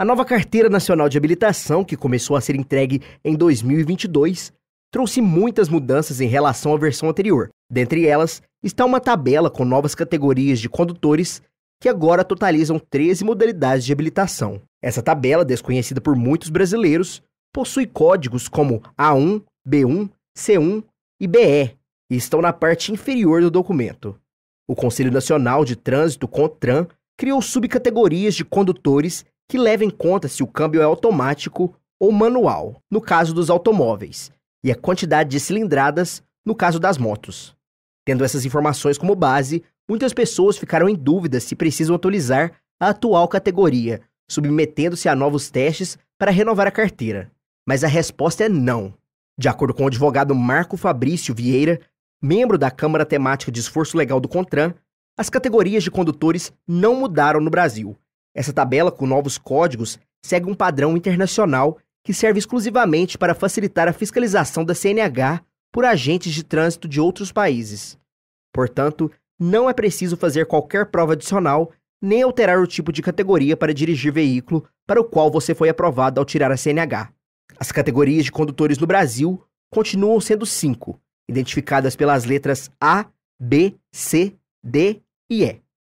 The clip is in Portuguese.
A nova Carteira Nacional de Habilitação, que começou a ser entregue em 2022, trouxe muitas mudanças em relação à versão anterior. Dentre elas, está uma tabela com novas categorias de condutores que agora totalizam 13 modalidades de habilitação. Essa tabela, desconhecida por muitos brasileiros, possui códigos como A1, B1, C1 e BE, e estão na parte inferior do documento. O Conselho Nacional de Trânsito, CONTRAN, criou subcategorias de condutores que leva em conta se o câmbio é automático ou manual, no caso dos automóveis, e a quantidade de cilindradas, no caso das motos. Tendo essas informações como base, muitas pessoas ficaram em dúvida se precisam atualizar a atual categoria, submetendo-se a novos testes para renovar a carteira. Mas a resposta é não. De acordo com o advogado Marco Fabrício Vieira, membro da Câmara Temática de Esforço Legal do CONTRAN, as categorias de condutores não mudaram no Brasil essa tabela com novos códigos segue um padrão internacional que serve exclusivamente para facilitar a fiscalização da CNH por agentes de trânsito de outros países. Portanto, não é preciso fazer qualquer prova adicional nem alterar o tipo de categoria para dirigir veículo para o qual você foi aprovado ao tirar a CNH. As categorias de condutores no Brasil continuam sendo cinco, identificadas pelas letras A, B, C, D e E.